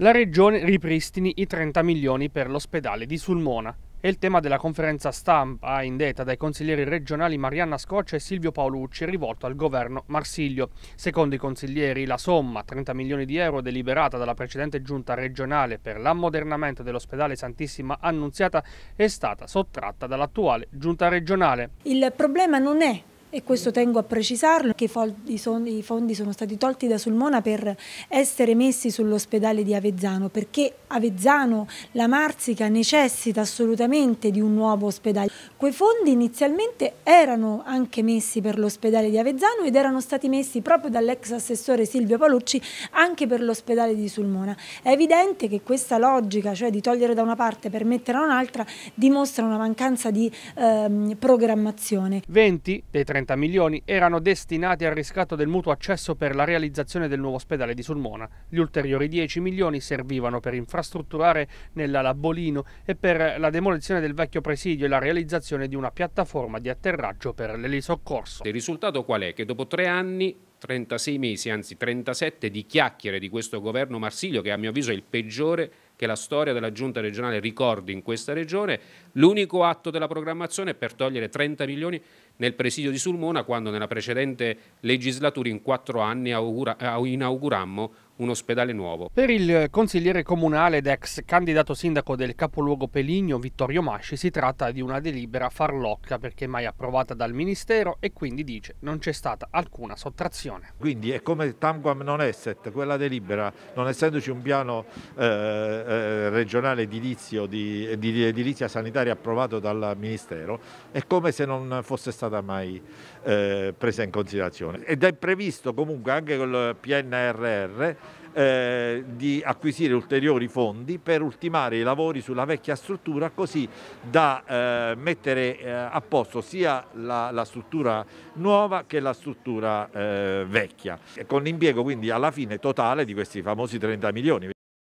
La regione ripristini i 30 milioni per l'ospedale di Sulmona. È il tema della conferenza stampa indetta dai consiglieri regionali Marianna Scoccia e Silvio Paolucci rivolto al governo Marsiglio. Secondo i consiglieri la somma, 30 milioni di euro, deliberata dalla precedente giunta regionale per l'ammodernamento dell'ospedale Santissima Annunziata è stata sottratta dall'attuale giunta regionale. Il problema non è e questo tengo a precisarlo, che i fondi sono stati tolti da Sulmona per essere messi sull'ospedale di Avezzano, perché Avezzano, la Marsica, necessita assolutamente di un nuovo ospedale. Quei fondi inizialmente erano anche messi per l'ospedale di Avezzano ed erano stati messi proprio dall'ex assessore Silvio Palucci anche per l'ospedale di Sulmona. È evidente che questa logica, cioè di togliere da una parte per mettere da un'altra, dimostra una mancanza di ehm, programmazione. 20 dei 30 30 milioni erano destinati al riscatto del mutuo accesso per la realizzazione del nuovo ospedale di Sulmona. Gli ulteriori 10 milioni servivano per infrastrutturare nella Labolino e per la demolizione del vecchio presidio e la realizzazione di una piattaforma di atterraggio per l'elisoccorso. Il risultato qual è? Che dopo tre anni 36 mesi, anzi 37 di chiacchiere di questo governo Marsiglio che a mio avviso è il peggiore che la storia della giunta regionale ricordi in questa regione, l'unico atto della programmazione è per togliere 30 milioni nel presidio di Sulmona quando nella precedente legislatura in quattro anni eh, inaugurammo un ospedale nuovo. Per il eh, consigliere comunale ed ex candidato sindaco del capoluogo Peligno, Vittorio Masci, si tratta di una delibera farlocca perché mai approvata dal Ministero e quindi dice non c'è stata alcuna sottrazione. Quindi è come Tamguam non Esset, quella delibera, non essendoci un piano eh, eh regionale edilizio di, di edilizia sanitaria approvato dal Ministero è come se non fosse stata mai eh, presa in considerazione. Ed è previsto comunque anche col PNRR eh, di acquisire ulteriori fondi per ultimare i lavori sulla vecchia struttura così da eh, mettere eh, a posto sia la, la, struttura nuova che la struttura eh, vecchia, con l'impiego quindi alla fine totale di questi famosi 30 milioni.